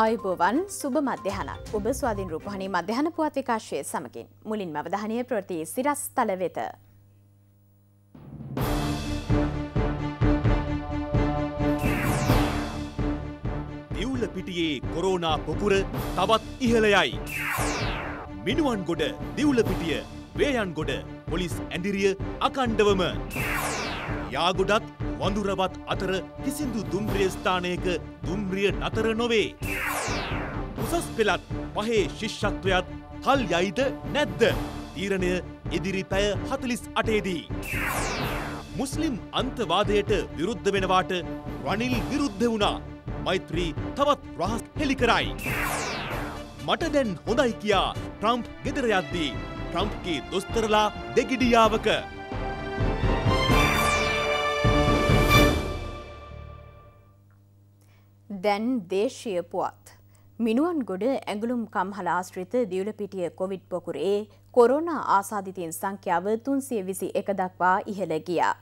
ආයුබෝවන් සුබ මධ්‍යහන ඔබ ස්වාධීන් රූපහණී මධ්‍යහන පුවත් විකාශය සමකින් මුලින් මවධානය ප්‍රති සිරස් තල වෙත. ඉවුල පිටියේ කොරෝනා පොකුර තවත් ඉහළයයි. මිනුවන් ගොඩ දිවුල පිටිය වේයන් ගොඩ පොලිස් ඇඳිරිය අකණ්ඩවම. යාගොඩත් වඳුරවත් අතර කිසිදු දුම්රිය ස්ථානයක දුම්රිය නතර නොවේ. උසස් පෙළත් පහේ ශිෂ්ෂත්වයත් කල් යයිද නැද්ද. තීරණය ඉදිරි පැය හතලිස් අටේදී. මුස්ලිම් අන්තවාදයට විරුද්ධ වෙනවාට රනිල් විරුද්ධ වුණා. මෛත්‍රී තවත් රහස් හෙළි කරයි. මට දැන් හොඳයි කියා ට්‍රම්ප් ගෙදර යද්දී ට්‍රම්ප්ගේ දොස්තරලා දෙගිඩියාවක දැන් දේශය පුවත්. මිනුවන් ගොඩ ඇගුළුම් කම්හල ආශ්‍රිත දියුලපිටිය කොවිඩ් පොකුරේ කොරෝණ ආසාධිතයෙන් සංඛ්‍යාව තුන්සේ විසි එක දක්වා ඉහළ ගියා.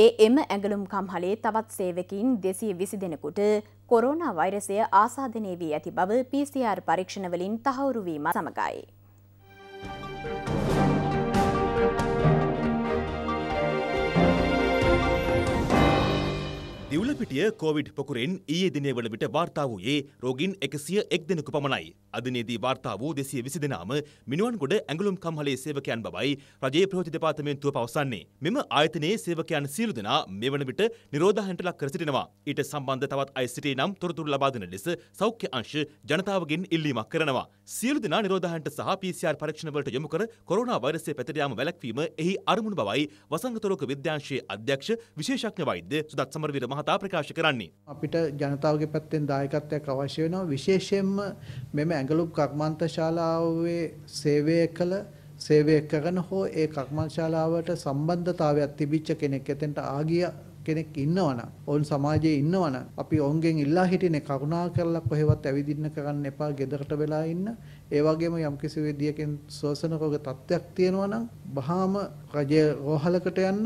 ඒ එම ඇගලුම් කම්හලේ තවත් සේවකින් දෙසී විසි දෙනකුට කොරෝණ වෛරසය ආසාධනය වී ඇති බව PCR පරීක්ෂණවලින් තහවුරුවීම සමඟයි. දිවුලපිටිය කොවිඩ් පොකුරෙන් ඊයේ දිනේ වන විට වාර්තා වූයේ රෝගීන් 101 දෙනෙකු පමණයි. අදිනේදී වාර්තා වූ 220 දෙනාම මිනුවන්ගොඩ ඇඟලුම් කම්හලේ සේවකයන් බවයි රජයේ ප්‍රවෘත්ති දෙපාර්තමේන්තුව පවසන්නේ. මෙම ආයතනයේ සේවකයන් සියලු දෙනා මෙවන විට නිරෝධායනට ලක් කර සිටිනවා. ඊට සම්බන්ධ තවත් අය සිටී නම් තොරතුරු ලබා දෙන ලෙස සෞඛ්‍ය අංශ ජනතාවගෙන් ඉල්ලීමක් කරනවා. සියලු දෙනා නිරෝධායනට සහ PCR පරීක්ෂණ වලට යොමු කර කොරෝනා වෛරසය පැතිර යාම වැළැක්වීම එහි අරමුණු බවයි වසංගතෝරක විද්‍යාංශයේ අධ්‍යක්ෂ විශේෂඥ වෛද්‍ය සුදත් සමරවීර මහතා පතා ප්‍රකාශ කරන්නේ. අපිට ජනතාවගේ පැත්තෙන් දායකත්වයක් අවශ්‍ය වෙනවා විශේෂයෙන්ම මෙම ඇඟලුම් කර්මාන්ත ශාලාවේ සේවය කළ සේවය කරන හෝ ඒ කර්මාන්ත ශාලාවට සම්බන්ධතාවයක් තිබිච්ච කෙනෙක් එතෙන්ට ආගිය කෙනෙක් ඉන්නවනම් ඔවුන් සමාජයේ ඉන්නවනම් අපි ඔවුන්ගෙන් ඉල්ලා හිටින්නේ කරුණා කරලා කොහෙවත් ඇවිදින්න කරන්න එපා ගෙදරට වෙලා ඉන්න ඒ වගේම යම්කිසි විදියකින් ශෝෂණ රෝග තත්ත්වයක් තියෙනවා නම් වහාම රජයේ රෝහලකට යන්න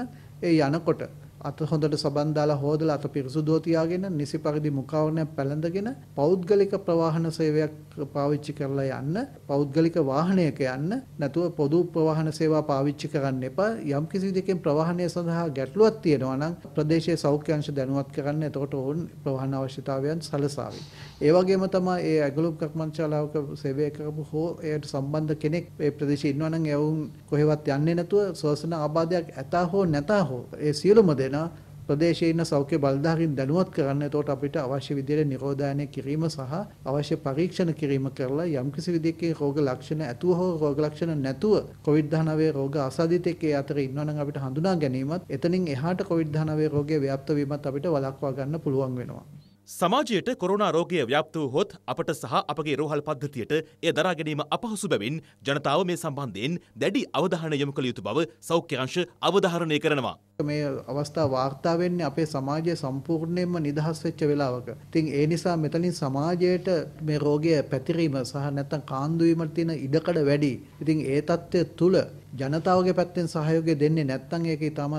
ඒ යනකොට අත හොඳට සබන් දාලා හොදලා අත පිරිසුදුව තියාගෙන නිසි පරිදි මුඛාවරණය පැළඳගෙන පෞද්ගලික ප්‍රවාහන සේවයක් පාවිච්චි කරලා යන්න පෞද්ගලික වාහනයක යන්න නැතුව පොදු ප්‍රවාහන සේවා පාවිච්චි කරන්න එපා යම් කිසි විදිහකින් ප්‍රවාහනය සඳහා ගැටලුවක් තියෙනවා නම් ප්‍රදේශයේ සෞඛ්‍ය අංශ දැනුවත් කරන්න එතකොට ඕන් ප්‍රවාහන අවශ්‍යතාවයන් සලසාවි ඒ වගේම තමයි ඒ ඇගලොබ් කර්මංශාලාවක සේවය කරපු හෝ එයට සම්බන්ධ කෙනෙක් ඒ ප්‍රදේශයේ ඉන්නවා නම් එවුන් කොහෙවත් යන්නේ නැතුව ශ්වසන ආබාධයක් ඇතා හෝ නැතා හෝ ඒ සියලුම දෙනා ප්‍රදේශයේ ඉන්න සෞඛ්‍ය බලධාරීන් දැනුවත් කරන්න. එතකොට අපිට අවශ්‍ය විදිහට නිරෝධායනය කිරීම සහ අවශ්‍ය පරීක්ෂණ කිරීම කරලා යම්කිසි විදිහකේ රෝග ලක්ෂණ ඇතුව හෝ රෝග ලක්ෂණ නැතුව COVID-19 රෝග අසාධිතකේ අතර ඉන්නවනම් අපිට හඳුනා ගැනීමත් එතනින් එහාට COVID-19 රෝගය ව්‍යාප්ත වීමත් අපිට වළක්වා ගන්න පුළුවන් වෙනවා. සමාජයට කොරුණා රෝගය ව්‍යාප්ත වූ හොත් අපට සහ අපගේ රෝහල් පද්ධතියට එය දරා ගැනීම අපහසු බැවින් ජනතාව මේ සම්බන්ධයෙන් දැඩි අවධානය යොමු කළ යුතු බව සෞඛ්‍ය අංශ අවධාරණය කරනවා. මේ අවස්ථා වාර්තා වෙන්නේ අපේ සමාජය සම්පූර්ණයෙන්ම නිදහස් වෙච්ච වෙලාවක. ඉතින් ඒ නිසා මෙතනින් සමාජයට මේ රෝගය පැතිරීම සහ නැත්නම් කාන්දු වීමට තියෙන ඉඩකඩ වැඩි. ඉතින් ඒ தත්ත්වය තුළ ජනතාවගේ පැත්තෙන් සහයෝගය දෙන්නේ නැත්නම් ඒක ඊටාත්ම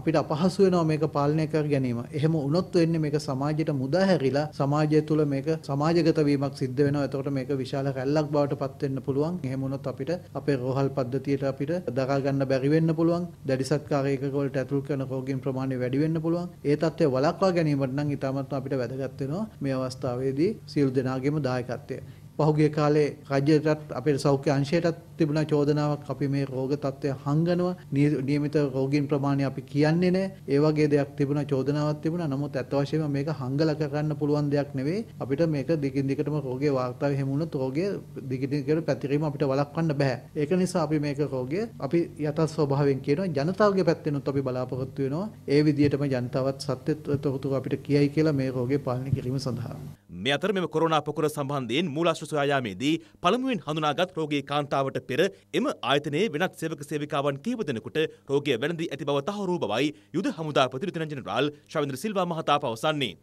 අපිට අපහසු වෙනවා මේක පාලනය කර ගැනීම. එහෙම වුණොත් වෙන්නේ මේක සමාජයට මුදාහැරිලා සමාජය තුළ මේක සමාජගත වීමක් සිද්ධ වෙනවා. එතකොට මේක විශාල රැල්ලක් බවට පත් වෙන්න පුළුවන්. එහෙම වුණොත් අපිට අපේ රෝහල් පද්ධතියට අපිට දරා ගන්න බැරි වෙන්න පුළුවන්. දැඩි සත්කාරයක වලට ඇතුල් කරන රෝගීන් ප්‍රමාණය වැඩි වෙන්න පුළුවන්. ඒ தත්ත්වය වළක්වා ගැනීමට නම් ඊටාත්ම අපිට වැදගත් වෙනවා මේ අවස්ථාවේදී සියලු දෙනාගේම දායකත්වය. පහුගිය කාලේ රජයටත් අපේ සෞඛ්‍ය අංශයටත් තිබුණ චෝදනාවක් අපි මේ රෝග තත්ත්වය හංගනවා නියමිත රෝගීන් ප්‍රමාණය අපි කියන්නේ නැහැ ඒ වගේ දෙයක් තිබුණ චෝදනාවක් තිබුණා නමුත් ඇත්ත වශයෙන්ම මේක හංගලා කරන්න පුළුවන් දෙයක් නෙවෙයි අපිට මේක දිගින් දිගටම රෝගේ වාර්තා වෙහෙම වුණොත් රෝගය දිගින් දිගට පැතිරීම අපිට වළක්වන්න බෑ ඒක නිසා අපි මේක රෝගය අපි යථා ස්වභාවයෙන් කියනවා ජනතාවගේ පැත්තෙනුත් අපි බලාපොරොත්තු වෙනවා ඒ විදිහටම ජනතාවත් සත්‍ය තොරතුරු අපිට කියයි කියලා මේ රෝගේ පාලනය කිරීම සඳහා මේ අතර මෙම කොරෝනා පොකුර සම්බන්ධයෙන් මූලාශ්‍ර ආශ්‍ර සොයායාමේදී පළමුුවෙන් හඳුනාගත් රෝගේ කාන්තාවට පෙර එම ආයතනයේ වෙනත් සේවක සේවිකාවන් කීප දෙනෙකුට රෝගය වැළඳී ඇති බව තහවුරු බවයි යුද හමුදා ප්‍රතිරතින ජනරාල් ශවින්ද්‍ර සිල්වා මහතා පවසන්නේ.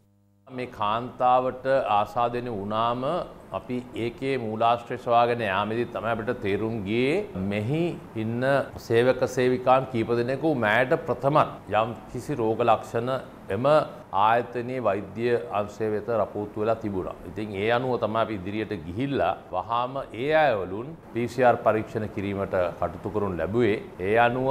මේ කාන්තාවට ආසාදන වුණාම අපි ඒකේ මූලාශ්‍රය සොයාගෙන යාමේදී තමයි අපිට තේරුම් ගියේ මෙහි ඉන්න සේවක සේවිකාන් කීප දෙනෙකු මෑට ප්‍රථමත් යම් කිසි රෝග ලක්ෂණ එම ආයතනයේ වෛද්‍ය අංශය වෙත රපෝතු වෙලා තිබුණා. ඉතින් ඒ අනුව තමයි අපි ඉදිරියට ගිහිල්ලා වහාම ඒ අයවලුන් PCR පරීක්ෂණ කිරීමට කටයුතු කරනු ලැබුවේ. ඒ අනුව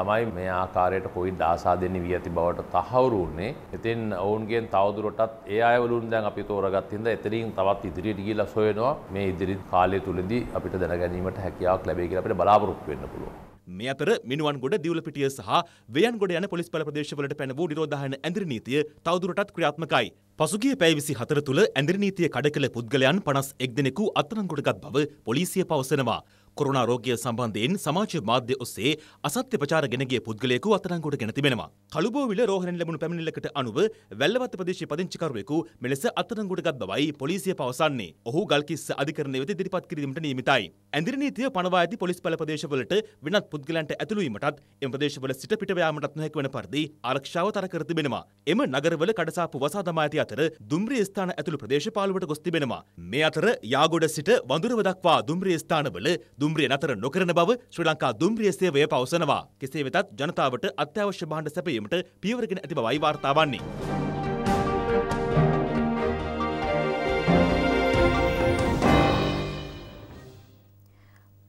තමයි මේ ආකාරයට කොයි දාසා දෙන්න වී ඇති බවට තහවුරුන්නේ ඉතින් ඔවුන්ගේ තවදුරටත් ඒ අයවලුන් දැන් අපි තෝරගත් හින්දා එතනින් තවත් ඉදිරියට ගිහිල්ලා සොයනවා මේ ඉදිරි කාලය තුලදී අපිට දැනගැනීමට හැකියාවක් ලැබෙයි කියලා අපිට බලාපොරොත්තු වෙන්න පුළුවන්. මේ අතර මිනුවන්ගොඩ දිවුලපිටිය සහ වේයන්ගොඩ යන පොලිස් බල ප්‍රදේශවලට පැන වූ නිරෝධායන ඇඳිරි නීතිය තවදුරටත් ක්‍රියාත්මකයි. පසුගිය පැය 24 තුල ඇඳිරි නීතිය කඩ කළ පුද්ගලයන් 51 දෙනෙකු අත්අඩංගුවට ගත් බව පොලිසිය පවසනවා. කොරුණා රෝගය සම්බන්ධයෙන් සමාජ මාධ්‍ය ඔස්සේ අසත්‍ය ප්‍රචාර ගෙනගිය පුද්ගලයෙකු අත්අඩංගුවට ගෙන තිබෙනවා. කළුබෝවිල රෝහලෙන් ලැබුණු පැමිණිල්ලකට අනුව වැල්ලවත්ත ප්‍රදේශයේ පදිංචිකරුවෙකු මෙලෙස අත්අඩංගුවට ගත් බවයි පොලිසිය පවසන්නේ. ඔහු ගල්කිස්ස අධිකරණය වෙත ඉදිරිපත් කිරීමට නියමිතයි. ඇඳිරි නීතිය පනවා ඇති පොලිස් බල ප්‍රදේශවලට වෙනත් පුද්ගලයන්ට ඇතුළු වීමටත් එම ප්‍රදේශවල සිට පිට යාමටත් නොහැකි වන පරිදි ආරක්ෂාව තර කර තිබෙනවා. එම නගරවල කඩසාප්පු වසා දමා ඇති අතර දුම්රිය ස්ථාන ඇතුළු ප්‍රදේශපාලුවට ගොස් තිබෙනවා. මේ අතර යාගොඩ සිට වඳුරව දක්වා දුම්රිය ස්ථානවල දුම්රිය නතර නොකරන බව ශ්‍රී ලංකා දුම්රිය සේවය පවසනවා. කෙසේ වෙතත් ජනතාවට අත්‍යවශ්‍ය භාණ්ඩ සැපයීමට පියවරගෙන ඇති බවයි වාර්තා වන්නේ.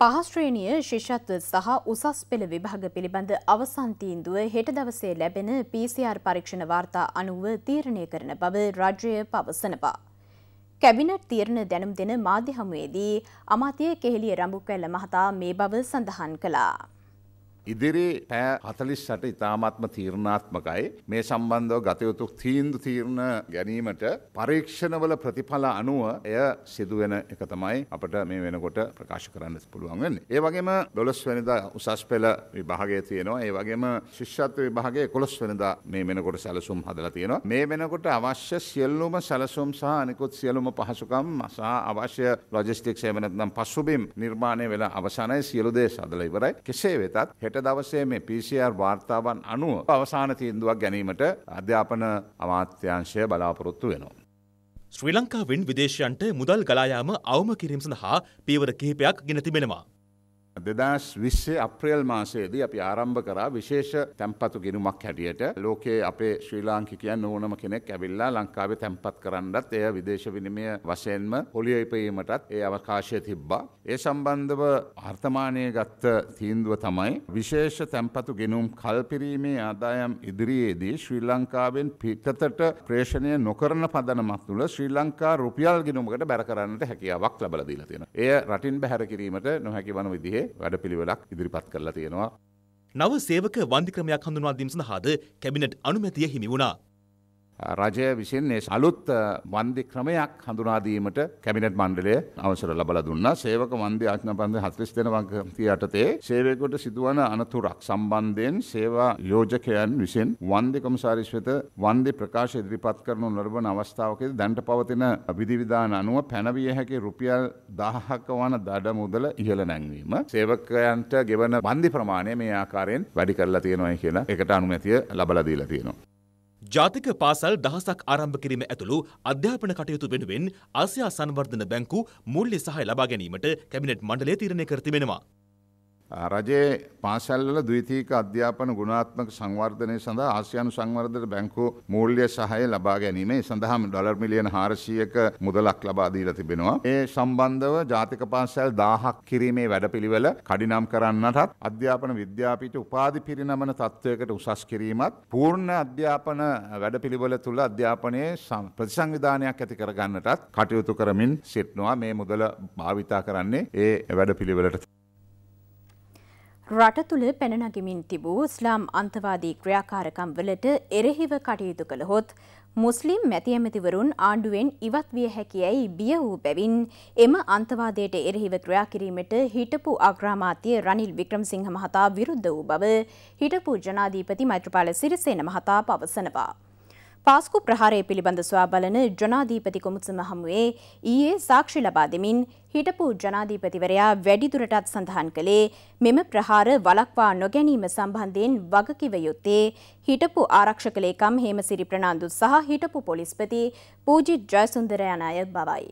පහස්ශ්‍රේණිය ශිෂත්ව සහ උසස් පෙළ විභාග පිළිබඳ අවසන් තීන්දුව හෙට දවසේ ලැබෙන PCR පරීක්ෂණ වාර්තා අනුව තීරණය කරන බව රජය පවසනවා. කැබිනට් තීරණ දැනුම් දෙන මාධ්‍ය හමුවේදී අමාත්‍ය කෙහෙලිය රඹුකැල්ල මහතා මේ බව සඳහන් කළා. ඉදිරි පෑ හතලිස්සට ඉතාමත්ම තීරණාත්මකයි මේ සම්බන්ධව ගතයුතු තීන්දු තීරණ ගැනීමට පරීක්ෂණවල ප්‍රතිඵල අනුව එය සිදුවෙන එක තමයි අපට මේ වෙනකොට ප්‍රකාශ කරන්න පුළුවන් වෙන්නේ. ඒ වගේම දොළොස් වෙනිදා උසස් පෙළ විභාගය තියෙනවා. ඒ වගේම ශිෂ්‍යත්ව විභාගයේ 11 වෙනිදා මේ වෙනකොට සැලසුම් හදලා තියෙනවා. මේ වෙනකොට අවශ්‍ය සියලුම සැලසුම් සහ අනිකුත් සියලුම පහසුකම් සහ අවශ්‍ය ලොජිස්ටික්ස් එහෙම නැත්නම් පසුබිම් නිර්මාණය වෙලා අවසానයි සියලු දේ සදලා ඉවරයි. කෙසේ වෙතත් හෙට දවසේ මේ PCR වාර්තාවන් අනුව අවසාන තීන්දුවක් ගැනීමට අධ්‍යාපන අමාත්‍යංශය බලාපොරොත්තු වෙනවා. ශ්‍රී ලංකාවෙන් විදේශයන්ට මුදල් ගලායාම අවම කිරීම සඳහා පීවර කිහිපයක් ගෙන තිබෙනවා. දෙදස් විස්සේ අප්‍රේල් මාසේදී අපි ආරම්භ කරා විශේෂ තැන්පතු ගෙනුමක් හැටියට ලෝකයේ අපේ ශ්‍රී ලාංකිකයන් ඕනම කෙනෙක් ඇවිල්ලා ලංකාවේ තැන්පත් කරන්නත් එය විදේශ විනිමය වශයෙන්ම හොලියයිපයීමටත් ඒ අවකාශය තිබ්බා. ඒ සම්බන්ධව වර්තමානය ගත්ත තීන්දුව තමයි විශේෂ තැන්පතු ගෙනුම් කල්පිරීමේ ආදායම් ඉදිරියේදී ශ්‍රී ලංකාවෙන් පිටතට ප්‍රේෂණය නොකරන පදනමක් තුළ ශ්‍රී ලංකා රුපියල් ගෙනුමකට බැර කරන්නට හැකියාවක් ලබල දීලා තියෙනවා. එය රටින් බැහැර කිරීමට නොහැකි වන විදිහේ වගේ වැඩපිළිවෙලක් ඉදිරිපත් කරලා තියෙනවා. නව සේවක වන්දික්‍රමයක් හඳුන්වා දීම සඳහාද කැබිනට් අනුමැතිය හිමි වුණා. රජය විසින් අලුත් වන්දි ක්‍රමයක් හඳුනාදීමට කැමිනට් මණ්ඩලය අවසර ලබල දුන්න සේවක වන්දි ආඥා පන්ද හතලිස් දෙනවකති යටතේ සේවයකොට සිදුවන අනතුරක් සම්බන්ධයෙන් සේවා යෝජකයන් විසින් වන්දි කොමසාරිස් වෙත වන්දි ප්‍රකාශ ඉදිරිපත් කරනු ලබන අවස්ථාවකද දැන්ට පවතින විධවිධාන අනුව පැනවිය හැකි රුපියල් දාහක වන දඩ මුදල ඉහළ නැංවීම සේවකයන්ට ගෙවන බන්ධි ප්‍රමාණය මේ ආකාරයෙන් වැඩි කරලා තියෙනවයි කියලා එකට අනුමැතිය ලබලදීලා තියෙනවා. ජාතික පාසල් දහසක් ආරම්භ කිරීම ඇතුළු අධ්‍යාපන කටයුතු වෙනුවෙන් ආසියා සංවර්ධන බැංකු මුල්‍ය සහාය ලබා ගැනීමට කැබිනට් මණ්ඩලය තීරණය කර තිබෙනවා. රජයේ පාසැල්ල දවිතීක අධ්‍යාපන ගුණාත්මක සංවර්ධනය සඳහා ආසියනු සංවර්ධන බැංකු මූල්්‍ය සහය ලබා ගැනීමේ සඳහාම ඩොලර්මිලියන හාරසියක මුදලක් ලබාදීල තිබෙනවා. ඒ සම්බන්ධව ජාතික පාසැල් දාහක් කිරීමේ වැඩපිළිවෙල කඩිනම් කරන්නටත් අධ්‍යාපන විද්‍යාපීට උපාධි පිරිනමන තත්ත්වයකට උසස් කිරීමත් පූර්ණ අධ්‍යාපන වැඩපිළිවෙල තුළ අධ්‍යාපනයේ ප්‍රතිසංවිධානයක් ඇති කරගන්නටත් කටයුතු කරමින් සිටනවා මේ මුදල භාවිතා කරන්නේ ඒ වැඩ පිළිවෙලට. රට තුළ පැනනගමින් තිබූ ස්ලාම් අන්තවාදී ක්‍රියාකාරකම් වලට එරෙහිව කටයුතු කළහොත් මුස්ලිම් මැතිඇමතිවරුන් ආණ්ඩුවෙන් ඉවත් විය හැකියැයි බිය වූ බැවින් එම අන්තවාදයට එරෙහිව ක්‍රියාකිරීමට හිටපු අග්‍රාමාත්‍යය රනිල් වික්‍රම්සිංහ මහතා විරුද්ධ වූ බව හිටපු ජනාධීපති මෛත්‍රපාල සිරිසේන මහතා පවසනවා. පාස්කු ප්‍රහාරය පිළිබඳ සොයා බලන ජනාධීපති කොමුසම හමුවේ ඊයේ සාක්ෂි ලබා දෙමින් හිටපු ජනාධීපතිවරයා වැඩිදුරටත් සඳහන් කළේ මෙම ප්‍රහාර වලක්වා නොගැනීම සම්බන්ධයෙන් වගකිව යුත්තේ හිටපු ආරක්ෂක ලේකම් හේමසිරි ප්‍රනාන්දු සහ හිටපු පොලිස්පති පූජිත් ජයසුන්දර යන අය බවයි.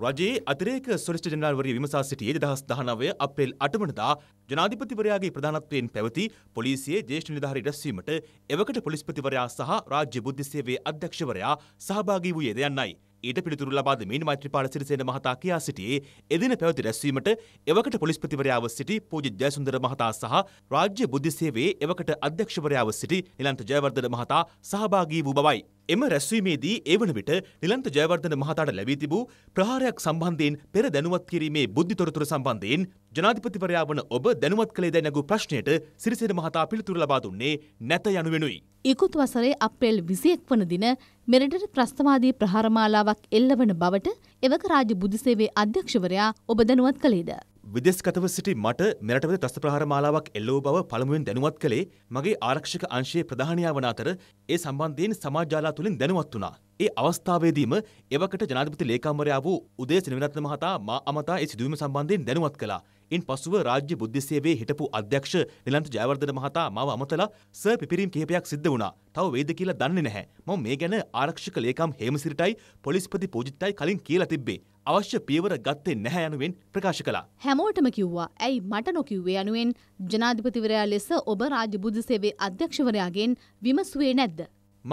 රජයේ අතිරේක සොලිට ජනල්වරිය විමසා සිටියේ දහස් දහනවය අපේල් අටමනදා ජනාධිපතිවරයාගේ ප්‍රධානත්වයෙන් පැවති පොලිසියේ ජේෂ්ඨ නිධාරි රැස්වීමට එවකට පොලිස්පතිවරයා සහ රාජ්‍ය බුද්ධිසේවේ අධ්‍යක්ෂවරයා සහභාගී වූයේ ද යන්නයි. ඊට පිළිතුරු ලබා දෙමින් මෛත්‍රීපාල සිරිසේන මහතා කියා සිටියේ එදින පැවති රැස්වීමට එවකට පොලිස්පතිවරයාව සිටි පූජ්‍ය ජයසුන්දර මහතා සහ රාජ්‍ය බුද්ධිසේවේ එවකට අධ්‍යක්ෂවරයාව සිටි නිලන්ත ජයවර්ධන මහතා සහභාගී වූ බවයි. එම රැස්වීමේදී ඒ වන විට නිලන්ත ජයවර්ධන මහතාට ලැබී තිබූ ප්‍රහාරයක් සම්බන්ධයෙන් පෙර දැනුවත් කිරීමේ බුද්ධි තොරතුර සම්බන්ධයෙන් ජනාධිපතිවරයා වන ඔබ දැනුවත් කළේ දැයි නැගූ ප්‍රශ්නයට සිරිසේන මහතා පිළිතුරු ලබා දුන්නේ නැත යනු වෙනුයි. ඉකුත් වසරේ අප්‍රේල් 21 වන දින මෙරටට ප්‍රස්තවාදී ප්‍රහාරමාලාවක් එල්ලවන බවට එවක රාජ්‍ය බුදුසේවේ අධ්‍යක්ෂවරයා ඔබ දැනුවත් කළේද? විදෙස්ගතව සිටි මට මෙරටවද ත්‍රස්ත ප්‍රහාර මාලාවක් එල්ලෝ බව පළමුවෙන් දැනුවත් කළේ මගේ ආරක්ෂක අංශයේ ප්‍රධානියා වන අතර ඒ සම්බන්ධයෙන් සමාජාලා තුළින් දැනුවත් වුණා. ඒ අවස්ථාවේදීම එවකට ජනාධිපති ලේකම්වරයා වූ උදේ සෙනවිරත්න මහතා මා අමතා ඒ සිදුවීම සම්බන්ධයෙන් දැනුවත් කළා. ඉන් පසුව රාජ්‍ය බුද්ධ සේවයේ හිටපු අධ්‍යක්ෂ නිලන්ත ජයවර්ධන මහතා මාව අමතලා සර් පිපිරීම් කිහිපයක් සිද්ධ වුණා. තව වේද කියලා දන්නේ නැහැ. මම මේ ගැන ආරක්ෂක ලේකම් හේමසිරිටයි පොලිස්පති පූජිත්ටයි කලින් කියලා තිබ්බේ. අවශ්‍ය පියවර ගත්තේ නැහැ යනුවෙන් ප්‍රකාශ කළා. හැමෝටම කිව්වා. ඇයි මට නොකිව්වේ යනුවෙන් ජනාධිපතිවරයා ලෙස ඔබ රාජ්‍ය බුද්ධ සේවයේ අධ්‍යක්ෂවරයාගෙන් විමසුවේ නැද්ද?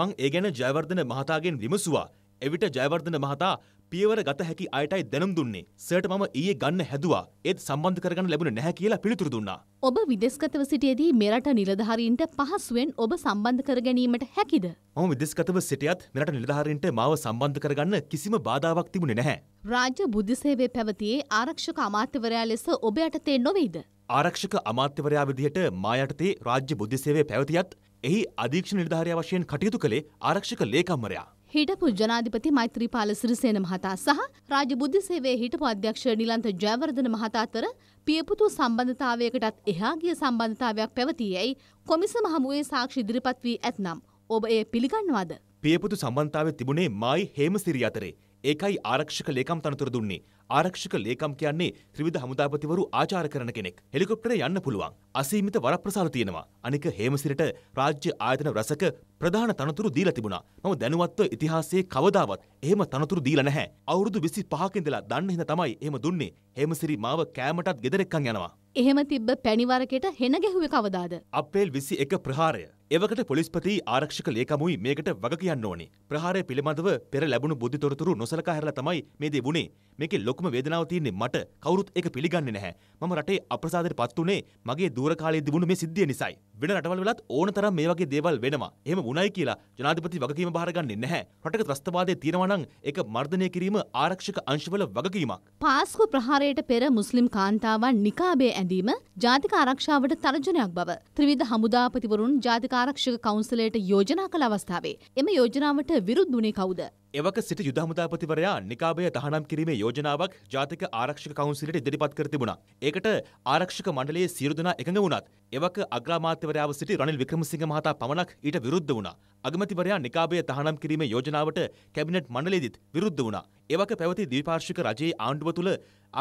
මං ඒ ගැන ජයවර්ධන මහතාගෙන් විමසුවා. එවිට ජයවර්ධන මහතා පියවර ගත හැකි අයටයි දැනුම් දුන්නේ. සර්ට මම ඊයේ ගන්න හැදුවා. ඒත් සම්බන්ධ කරගන්න ලැබුණේ නැහැ කියලා පිළිතුරු දුන්නා. ඔබ විදේශගතව සිටියේදී මෙරට නිලධාරීන්ට පහසුවෙන් ඔබ සම්බන්ධ කර ගැනීමට හැකිද? මම විදේශගතව සිටියත් මෙරට නිලධාරීන්ට මාව සම්බන්ධ කරගන්න කිසිම බාධාවක් තිබුණේ නැහැ. රාජ්‍ය බුද්ධ සේවයේ පැවතියේ ආරක්ෂක අමාත්‍යවරයා ලෙස ඔබ යටතේ නොවේද? ආරක්ෂක අමාත්‍යවරයා විදිහට මා යටතේ රාජ්‍ය බුද්ධ සේවයේ පැවතියත් එහි අධීක්ෂණ නිලධාරියා වශයෙන් කටයුතු කළේ ආරක්ෂක ලේකම්වරයා. හිටපු ජනාධිපති මෛත්‍රීපාල සිරිසේන මහතා සහ රාජ්‍ය බුද්ධ සේවයේ හිටපු අධ්‍යක්ෂ නිලන්ත ජයවර්ධන මහතා අතර පියපුතු සම්බන්ධතාවයකටත් එහා ගිය සම්බන්ධතාවයක් පැවතී යැයි කොමිසම හමුවේ සාක්ෂි ඉදිරිපත් වී ඇතනම් ඔබ එය පිළිගන්නවාද? පියපුතු සම්බන්ධතාවය තිබුණේ මායි හේමසිරි අතරේ ඒකයි ආරක්ෂක ලේකම් තනතුර දුන්නේ. ආරක්ෂක ලේකම් කියන්නේ ත්‍රිවිධ හමුදාපතිවරු ආචාර කරන කෙනෙක්. හෙලිකොප්ටරේ යන්න පුළුවන්. අසීමිත වරප්‍රසාර තියෙනවා. අනික හේමසිරට රාජ්‍ය ආයතන රසක ප්‍රධාන තනතුරු දීලා තිබුණා. මම දැනුවත්ව ඉතිහාසයේ කවදාවත් එහෙම තනතුරු දීලා නැහැ. අවුරුදු 25ක ඉඳලා දන්න හින්දා තමයි එහෙම දුන්නේ. හේමසිරි මාව කෑමටත් ගෙදර එක්කන් යනවා. එහෙම තිබ්බ පැණිවරකෙට හෙන ගැහුවේ කවදාද? අප්‍රේල් 21 ප්‍රහාරය. එවකට පොලිස්පති ආරක්ෂක ලේකමුයි මේකට වග කියන්න ඕනි. ප්‍රහාරය පිළිබඳව පෙර ලැබුණු බුද්ධි තොරතුරු නොසලකා හැරලා තමයි මේ දේ වුණේ. මේකේ ලොකුම වේදනාව තියෙන්නේ මට. කවුරුත් ඒක පිළිගන්නේ නැහැ. මම රටේ අප්‍රසාදයට පත් උනේ මගේ දූර කාලයේ තිබුණු මේ සිද්ධිය නිසායි. වෙන රටවල් වලත් ඕන තරම් මේ වගේ දේවල් වෙනවා. එහෙම වුණයි කියලා ජනාධිපති වගකීම බාරගන්නේ නැහැ. රටක ත්‍රස්තවාදය තියෙනවා නම් ඒක මර්ධනය කිරීම ආරක්ෂක අංශවල වගකීමක්. පාස්කු ප්‍රහාරයට පෙර මුස්ලිම් කාන්තාවන් නිකාබේ ඇඳීම ජාතික ආරක්ෂාවට තර්ජනයක් බව ත්‍රිවිධ හමුදාපතිවරුන් ජාතික ආරක්ෂක කවුන්සලයට යෝජනා කළ අවස්ථාවේ එම යෝජනාවට විරුද්ධ වුණේ කවුද? එවක සිට යුද හමුදාපතිවරයා නිකාබය තහනම් කිරීමේ යෝජනාවක් ජාතික ආරක්ෂක කවුන්සිලට ඉදිරිපත් කර තිබුණා. ඒකට ආරක්ෂක මණ්ඩලයේ සියලු දෙනා එකඟ වුණත් එවක අග්‍රාමාත්‍යවරයාව සිටි රනිල් වික්‍රමසිංහ මහතා පමණක් ඊට විරුද්ධ වුණා. අගමැතිවරයා නිකාබය තහනම් කිරීමේ යෝජනාවට කැබිනට් මණ්ඩලයේදීත් විරුද්ධ වුණා. එවක පැවති ද්විපාර්ශ්වික රජයේ ආණ්ඩුව තුළ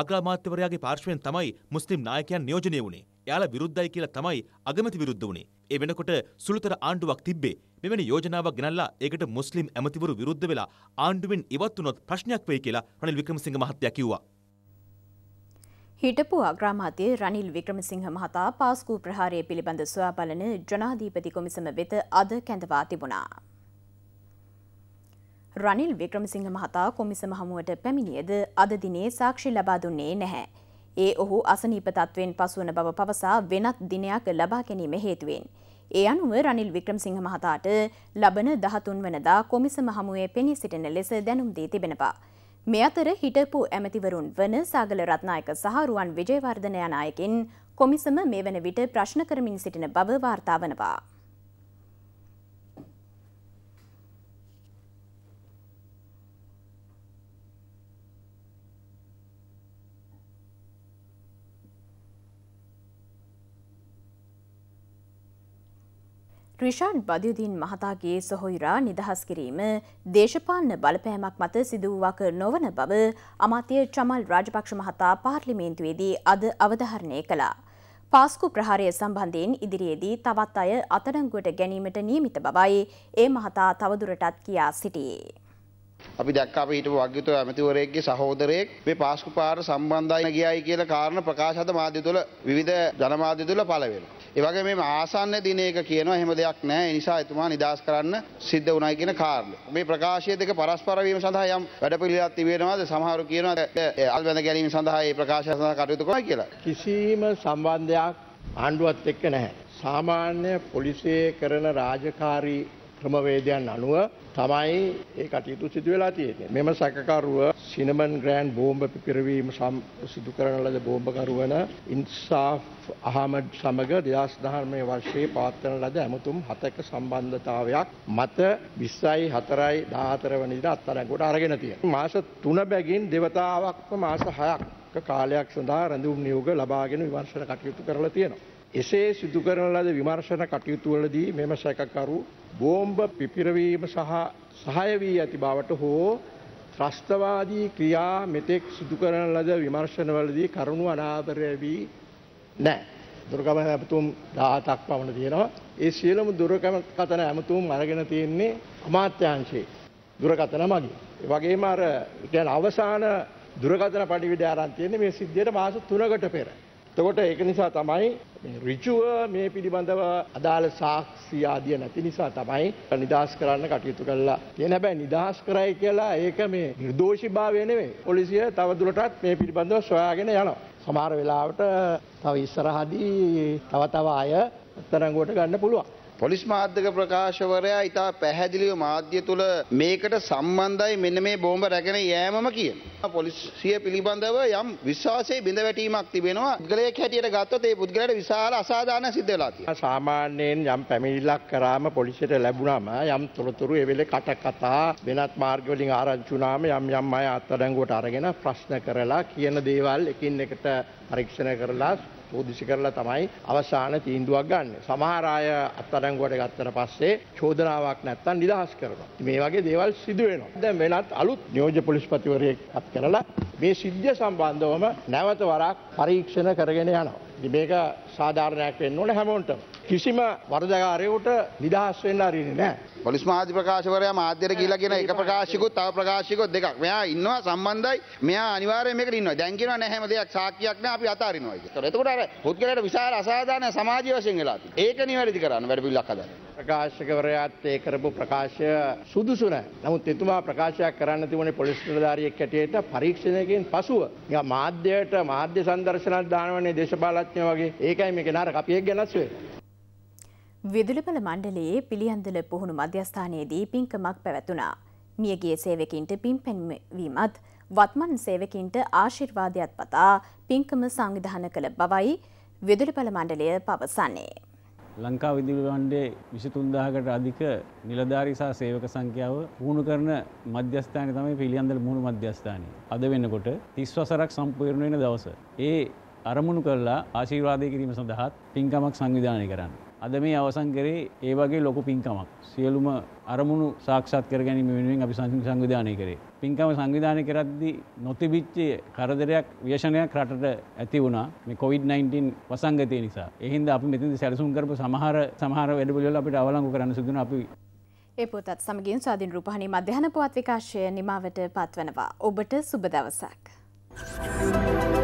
අග්‍රාමාත්‍යවරයාගේ පාර්ශ්වයෙන් තමයි මුස්ලිම් නායකයන් නියෝජනය වුණේ. එයාලා විරුද්ධයි කියලා තමයි අගමැති විරුද්ධ වුණේ. ඒ වෙනකොට සුළුතර ආණ්ඩුවක් තිබ්බේ. මෙවැනි යෝජනාවක් ගෙනල්ලා ඒකට මුස්ලිම් ඇමතිවරු විරුද්ධ වෙලා ආණ්ඩුවෙන් ඉවත් වුණොත් ප්‍රශ්නයක් වෙයි කියලා රනිල් වික්‍රමසිංහ මහත්තයා කිව්වා. හිටපු අග්‍රාමාත්‍ය රනිල් වික්‍රමසිංහ මහතා පාස්කු ප්‍රහාරය පිළිබඳ සොයා බලන ජනාධීපති කොමිසම වෙත අද කැඳවා තිබුණා. රනිල් වික්‍රමසිංහ මහතා කොමිසම හමුවට පැමිණියද අද දිනේ සාක්ෂි ලබා දුන්නේ නැහැ. ඒ ඔහු අසනීප තත්වෙන් පසුවන බව පවසා වෙනත් දිනයක් ලබා ගැනීම හේතුවෙන්. ඒ අනුව රනිල් වික්‍රමසිංහ මහතාට ලබන 13 වනදා කොමිසම හමුවේ පෙනී සිටින ලෙස දැනුම් දී තිබෙනවා. මේ අතර හිටපු ඇමතිවරුන් වන සාගල රත්නායක සහ රුවන් විජේවර්ධන යන අයකින් කොමිසම මේ වන විට ප්‍රශ්න කරමින් සිටින බව වාර්තා වනවා. ක්‍රිෂාන් බදයුදීන් මහතාගේ සොහොයිරා නිදහස් කිරීම දේශපාලන බලපෑමක් මත සිදුවුවක නොවන බව අමාත්‍ය චමල් රාජපක්ෂ මහතා පාර්ලිමේන්තුවේදී අද අවධහරණය කළා. පාස්කු ප්‍රහාරය සම්බන්ධයෙන් ඉදිරියේදී තවත් අය අතඩංගුවට ගැනීමට නියමිත බවයි ඒ මහතා තවදුරටත් කියා සිටියේ. අපි දැක්කා අපි හිටපු වග්ගිතු ඇමතිවරයෙක්ගේ සහෝදරයෙක් මේ පාස්කු පාර සම්බන්ධයි ගියයි කියලා කාරණා ප්‍රකාශ අද මාධ්‍ය තුල විවිධ ජනමාධ්‍ය තුල පළ වෙනවා. ඒවගේ මේ ආසන්න දිනයක කියන හෙම දෙයක් නෑ නිසා එතුමා නිදස් කරන්න සිද්ධ වනයි කියෙන කාරල. මේ ප්‍රකාශය දෙක පරස්පරවීම සඳහා යම් වැඩ පිළිලත් තිබෙනවාද සමහරු කියන අල්බැඳ ගැනීම සඳහා ඒ ප්‍රකාශය සඳහා කටයුතු කොයි කියලා. කිසිීම සම්බන්ධයක් ආණ්ඩුවත් එක්ක නැහැ. සාමාන්‍ය පොලිසේ කරන රාජකාරී ක්‍රමවේදයන් අනුව තමයි ඒ කටයුතු සිදු වෙලා තියෙන්නේ. මෙම සැකකරුව සිනමන් ග්‍රෑන්ඩ් බෝම්බ පිපිරවීම සිදු කරන ලද බෝම්බකරුවන ඉන්සාෆ් අහමඩ් සමග 2019 වර්ෂයේ පවත්වන ලද ඇමතුම් හතක සම්බන්ධතාවයක් මත 20යි 4යි 14 වෙනි දින අත්අඩංගුවට අරගෙන තියෙනවා. මාස 3 බැගින් දෙවතාවක්ම මාස 6ක් කාලයක් සඳහා රැඳවුම් නියෝග ලබාගෙන විමර්ශන කටයුතු කරලා තියෙනවා. එසේ සිදු කරන ලද විමර්ශන කටයුතුවලදී මෙම සැකකරු බෝම්බ පිපිරවීම සහ සහය වී ඇති බවට හෝ ත්‍රස්තවාදී ක්‍රියා මෙතෙක් සිදු කරන ලද විමර්ශනවලදී කරුණු අනාදරය වී නැහැ. දුරකම ඇමතුම් 18ක් පමණ තියෙනවා. ඒ සියලුම දුරකම කතන ඇමතුම් අරගෙන තියෙන්නේ අමාත්‍යාංශයේ දුරකතන මගින්. ඒ වගේම අර කියන්නේ අවසාන දුරකතන පරිවිඩය ආරම්භ තියෙන්නේ මේ සිද්ධියට මාස 3කට පෙර. එතකොට ඒක නිසා තමයි ඍජුව මේ පිළිබඳව අදාළ සාක්ෂි ආදිය නැති නිසා තමයි නිදහස් කරන්න කටයුතු කළා. කියන හැබැයි නිදහස් කරයි කියලා ඒක මේ නිර්දෝෂීභාවය නෙමෙයි. පොලිසිය තවදුරටත් මේ පිළිබඳව සොයාගෙන යනවා. සමහර වෙලාවට තව ඉස්සරහදී තව තව අය අත්තරංගුවට ගන්න පුළුවන්. පොලිස් මාධ්‍යක ප්‍රකාශවරයා ඉතා පැහැදිලිව මාධ්‍ය තුළ මේකට සම්බන්ධයි මෙන්න මේ බෝම්බ රැගෙන යෑමම කියන. පොලිසිය පිළිබඳව යම් විශ්වාසය බිඳ වැටීමක් තිබෙනවා ගලයක් හැටියට ගත්තොත් ඒ පුද්ගලයට විශාල අසාධාන සිද්ධ වෙලා තියෙනවා. සාමාන්‍යයෙන් යම් පැමිණිල්ලක් කරාම පොලිසියට ලැබුණාම යම් තොරතුරු ඒ වෙලේ කට කතා වෙනත් මාර්ග වලින් ආරංචි වුණාම යම් යම් අය අත්අඩංගුවට අරගෙන ප්‍රශ්න කරලා කියන දේවල් එකින් එකට පරීක්ෂණ කරලා චෝදිසි කරලා තමයි අවසාන තීන්දුවක් ගන්න. සමහර අය අත්අඩංගුවට ගත්තට පස්සේ චෝදනාවක් නැත්තම් නිදහස් කරනවා. මේ වගේ දේවල් සිදු වෙනවා. දැන් වෙනත් අලුත් නියෝජ්‍ය පොලිස්පතිවරයෙක් අත් කරලා මේ සිද්ධිය සම්බන්ධවම නැවත වරක් පරීක්ෂණ කරගෙන යනවා. මේක සාධාරණයක් වෙන්න ඕන හැමෝන්ටම. කිසිම වරදකාරයකුට නිදහස් වෙන්න අරින්නේ නැහැ. පොලිස් මාධ්‍ය ප්‍රකාශවරයා මාධ්‍යයට කියලා කියන එක ප්‍රකාශිකුත් තව ප්‍රකාශිකුත් දෙකක්. මෙයා ඉන්නවා සම්බන්ධයි. මෙයා අනිවාර්යයෙන් මේකට ඉන්නවා. දැන් කියනවා නෑ හැම දෙයක් සාක්කියක් නෑ අපි අතාරිනවා කියලා. එතකොට අර පුද්ගලයාට විශාල අසාධාරණ සමාජීය වශයෙන් වෙලා තියෙනවා. ඒක නිවැරදි කරන්න වැඩ පිළිලක් හදන්න. ප්‍රකාශකවරයාත් ඒ කරපු ප්‍රකාශය සුදුසු නෑ. නමුත් එතුමා ප්‍රකාශයක් කරන්න තිබුණේ පොලිස් නිලධාරියෙක් හැටියට පරීක්ෂණයකින් පසුව. නිකන් මාධ්‍යයට මාධ්‍ය සංදර්ශනක් දානවනේ දේශපාලඥයෝ වගේ. ඒකයි මේකේ නරක. අපි ඒක ගැනස් වෙන්නේ. විදුලිබල මණ්ඩලයේ පිළියන්දල පුහුණු මධ්‍යස්ථානයේදී පින්කමක් පැවැතුනා. මියගේ සේවකින්ට පින් පැන්වීමත් වත්මන් සේවකින්ට ආශිර්වාදයක් පතා පින්කම සංවිධාන කළ බවයි විදුලිබල මණ්ඩලය පවසන්නේ. ලංකා විදුලි මණ්ඩේ විසිතුන්දාහකට අධික නිලධාරිසා සේවක සංඛ්‍යාව පුහුණු කරන මධ්‍යස්ථානය තමයි පිළියන්දල මුහුණු මධ්‍යස්ථානය. අද වෙනකොට තිස් වසරක් සම්පූර්ණ වෙන දවස. ඒ අරමුණු කරලා ආශිර්වාදය කිරීම සඳහාත් පින්කමක් සංවිධානය කරන්න. අද මේ අවසන් කරේ ඒ වගේ ලොකු පින්කමක් සියලුම අරමුණු සාක්ෂාත් කර ගැනීම වෙනුවෙන් අපි සංවිධානය කරේ. පින්කම සංවිධානය කරද්දී නොතිබිච්ච කරදරයක් ව්‍යසනයක් රටට ඇති වුණා මේ COVID-19 වසංගතය නිසා. ඒ හින්දා අපි මෙතනදී සැලසුම් කරපු සමහර සමහර වැඩපිළිවෙල අපිට අවලංගු කරන්න සිදු වෙනවා අපි ඒ පුතත් සමගින් ස්වාධීන රූපහානි මධ්‍යහන පුවත් විකාශය නිමාවට පත්වනවා. ඔබට සුබ දවසක්. Thank you.